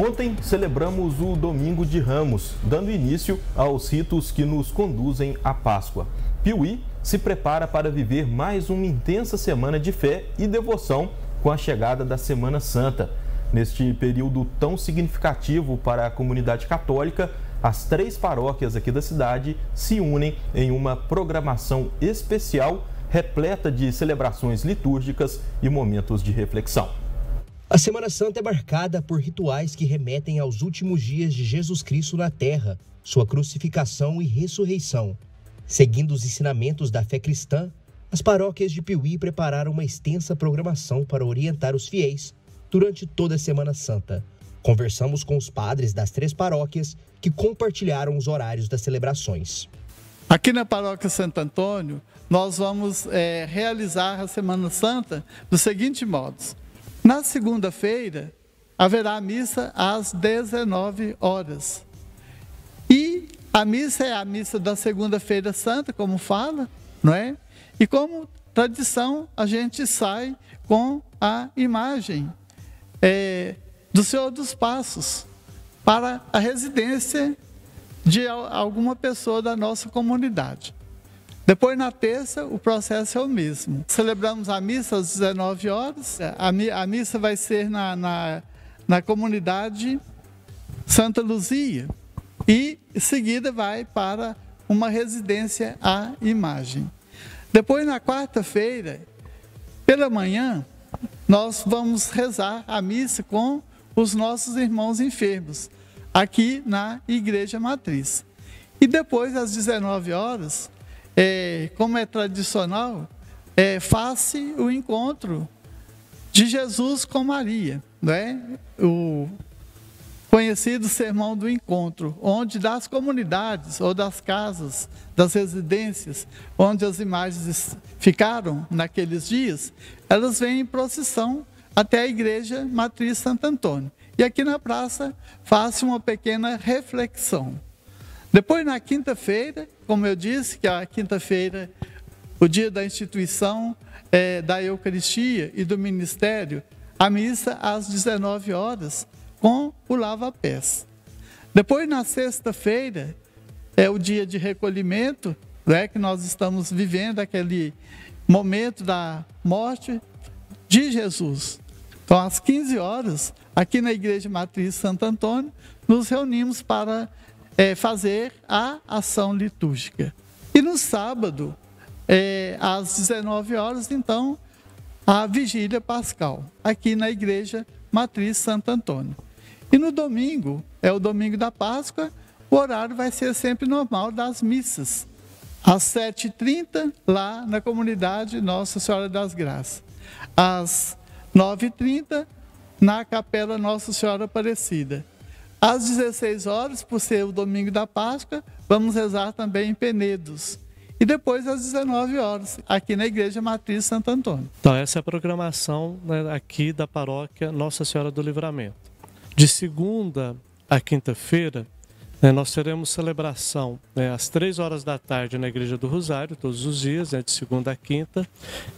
Ontem celebramos o Domingo de Ramos, dando início aos ritos que nos conduzem à Páscoa. Piuí se prepara para viver mais uma intensa semana de fé e devoção com a chegada da Semana Santa. Neste período tão significativo para a comunidade católica, as três paróquias aqui da cidade se unem em uma programação especial repleta de celebrações litúrgicas e momentos de reflexão. A Semana Santa é marcada por rituais que remetem aos últimos dias de Jesus Cristo na Terra, sua crucificação e ressurreição. Seguindo os ensinamentos da fé cristã, as paróquias de Piuí prepararam uma extensa programação para orientar os fiéis durante toda a Semana Santa. Conversamos com os padres das três paróquias que compartilharam os horários das celebrações. Aqui na Paróquia Santo Antônio, nós vamos é, realizar a Semana Santa do seguinte modo. Na segunda-feira, haverá missa às 19 horas. E a missa é a missa da segunda-feira santa, como fala, não é? E como tradição, a gente sai com a imagem é, do Senhor dos Passos para a residência de alguma pessoa da nossa comunidade. Depois, na terça, o processo é o mesmo. Celebramos a missa às 19 horas. A, a missa vai ser na, na, na comunidade Santa Luzia. E, em seguida, vai para uma residência à imagem. Depois, na quarta-feira, pela manhã, nós vamos rezar a missa com os nossos irmãos enfermos, aqui na Igreja Matriz. E depois, às 19 horas, é, como é tradicional, é, faz-se o encontro de Jesus com Maria, né? o conhecido sermão do encontro, onde das comunidades ou das casas, das residências, onde as imagens ficaram naqueles dias, elas vêm em procissão até a igreja matriz Santo Antônio. E aqui na praça faça uma pequena reflexão. Depois, na quinta-feira, como eu disse, que a quinta-feira, o dia da instituição é, da Eucaristia e do Ministério, a missa às 19 horas, com o lava-pés. Depois, na sexta-feira, é o dia de recolhimento, né, que nós estamos vivendo aquele momento da morte de Jesus. Então, às 15 horas, aqui na Igreja Matriz Santo Antônio, nos reunimos para é, fazer a ação litúrgica. E no sábado, é, às 19 horas, então, a vigília pascal, aqui na igreja Matriz Santo Antônio. E no domingo, é o domingo da Páscoa, o horário vai ser sempre normal das missas, às 7h30, lá na comunidade Nossa Senhora das Graças. Às 9h30, na capela Nossa Senhora Aparecida. Às 16 horas, por ser o domingo da Páscoa, vamos rezar também em Penedos. E depois às 19 horas, aqui na Igreja Matriz Santo Antônio. Então, essa é a programação né, aqui da paróquia Nossa Senhora do Livramento. De segunda a quinta-feira, né, nós teremos celebração né, às 3 horas da tarde na Igreja do Rosário, todos os dias, né, de segunda a quinta,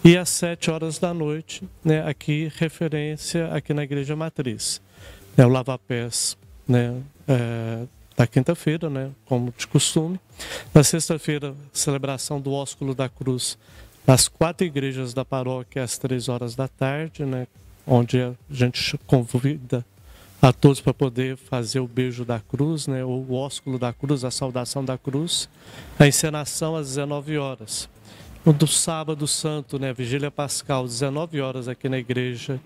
e às 7 horas da noite, né, aqui referência aqui na Igreja Matriz. É o Lava Pés né, é, da quinta-feira, né, como de costume. Na sexta-feira, celebração do Ósculo da Cruz nas quatro igrejas da paróquia às três horas da tarde, né, onde a gente convida a todos para poder fazer o beijo da cruz, né, o ósculo da cruz, a saudação da cruz, a encenação às 19 horas. do sábado santo, né, vigília pascal, 19 horas aqui na igreja,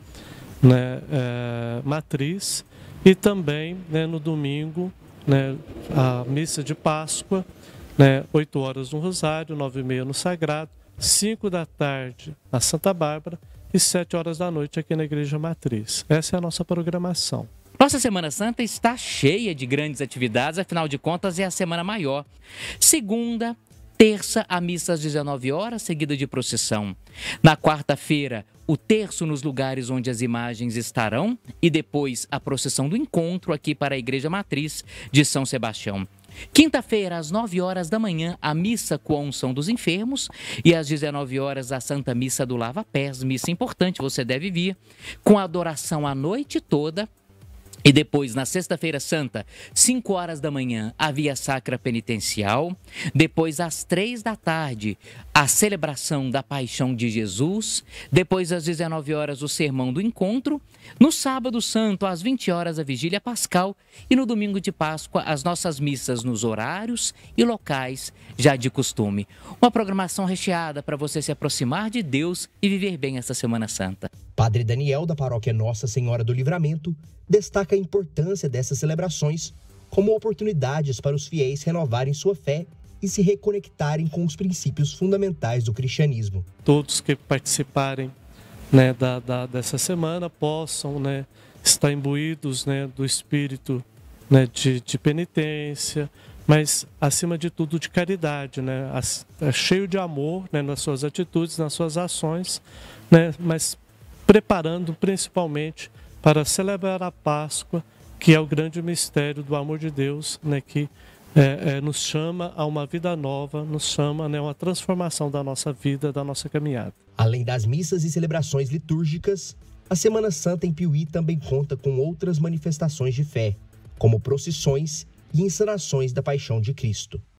né, é, matriz, e também né, no domingo, né, a missa de Páscoa, né, 8 horas no Rosário, 9 e meia no Sagrado, 5 da tarde na Santa Bárbara e 7 horas da noite aqui na Igreja Matriz. Essa é a nossa programação. Nossa Semana Santa está cheia de grandes atividades, afinal de contas é a semana maior. Segunda, Terça, a missa às 19 horas, seguida de procissão. Na quarta-feira, o terço nos lugares onde as imagens estarão e depois a procissão do encontro aqui para a Igreja Matriz de São Sebastião. Quinta-feira, às 9 horas da manhã, a missa com a unção dos enfermos e às 19 horas a Santa Missa do Lava Pés, missa importante, você deve vir, com adoração a noite toda e depois, na Sexta-feira Santa, 5 horas da manhã, a Via Sacra Penitencial. Depois, às 3 da tarde, a celebração da Paixão de Jesus. Depois, às 19 horas, o Sermão do Encontro. No Sábado Santo, às 20 horas, a Vigília Pascal. E no Domingo de Páscoa, as nossas missas nos horários e locais já de costume. Uma programação recheada para você se aproximar de Deus e viver bem essa Semana Santa. Padre Daniel, da paróquia Nossa Senhora do Livramento, destaca a importância dessas celebrações como oportunidades para os fiéis renovarem sua fé e se reconectarem com os princípios fundamentais do cristianismo. Todos que participarem né, da, da, dessa semana possam né, estar imbuídos né, do espírito né, de, de, penitência, mas acima de tudo de caridade, né, é cheio de amor né, nas suas atitudes, nas suas ações, né, mas preparando principalmente para celebrar a Páscoa, que é o grande mistério do amor de Deus, né, que é, é, nos chama a uma vida nova, nos chama a né, uma transformação da nossa vida, da nossa caminhada. Além das missas e celebrações litúrgicas, a Semana Santa em Piuí também conta com outras manifestações de fé, como procissões e encenações da Paixão de Cristo.